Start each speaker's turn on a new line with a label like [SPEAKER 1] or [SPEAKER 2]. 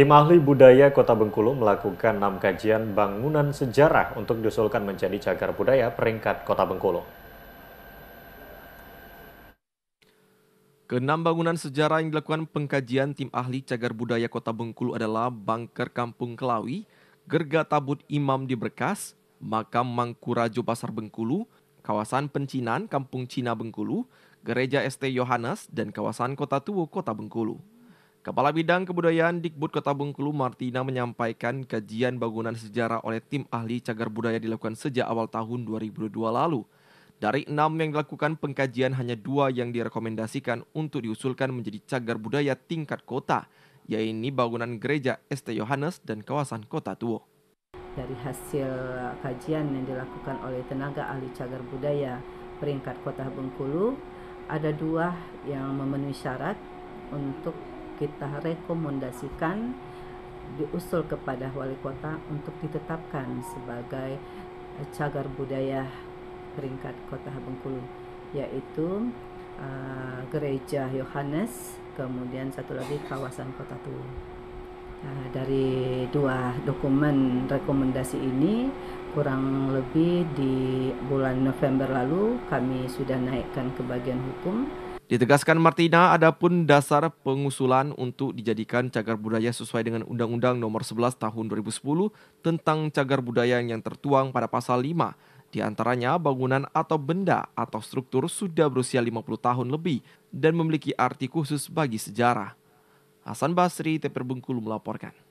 [SPEAKER 1] Tim ahli budaya Kota Bengkulu melakukan enam kajian bangunan sejarah untuk diusulkan menjadi cagar budaya peringkat Kota Bengkulu. Keenam bangunan sejarah yang dilakukan pengkajian tim ahli cagar budaya Kota Bengkulu adalah Bangker Kampung Kelawi, Gerga Tabut Imam di Berkas, Makam Mangkurajo Pasar Bengkulu, Kawasan Pencinan Kampung Cina Bengkulu, Gereja ST Yohanes, dan Kawasan Kota Tua Kota Bengkulu. Kepala Bidang Kebudayaan Dikbud Kota Bengkulu Martina menyampaikan kajian bangunan sejarah oleh tim ahli cagar budaya dilakukan sejak awal tahun 2002 lalu. Dari enam yang dilakukan pengkajian hanya dua yang direkomendasikan untuk diusulkan menjadi cagar budaya tingkat kota, yaitu bangunan gereja St. Yohanes dan kawasan kota Tuo.
[SPEAKER 2] Dari hasil kajian yang dilakukan oleh tenaga ahli cagar budaya peringkat kota Bengkulu, ada dua yang memenuhi syarat untuk kita rekomendasikan diusul kepada wali kota untuk ditetapkan sebagai eh, cagar budaya peringkat kota Bengkulu yaitu uh, gereja Yohanes kemudian satu lagi kawasan kota tua uh, eh, dari dua dokumen rekomendasi ini kurang lebih di bulan November lalu kami sudah naikkan ke bagian hukum
[SPEAKER 1] Ditegaskan Martina, adapun dasar pengusulan untuk dijadikan cagar budaya sesuai dengan Undang-Undang Nomor 11 Tahun 2010 tentang cagar budaya yang tertuang pada pasal 5. Di antaranya, bangunan atau benda atau struktur sudah berusia 50 tahun lebih dan memiliki arti khusus bagi sejarah. Hasan Basri, Teper Bengkulu melaporkan.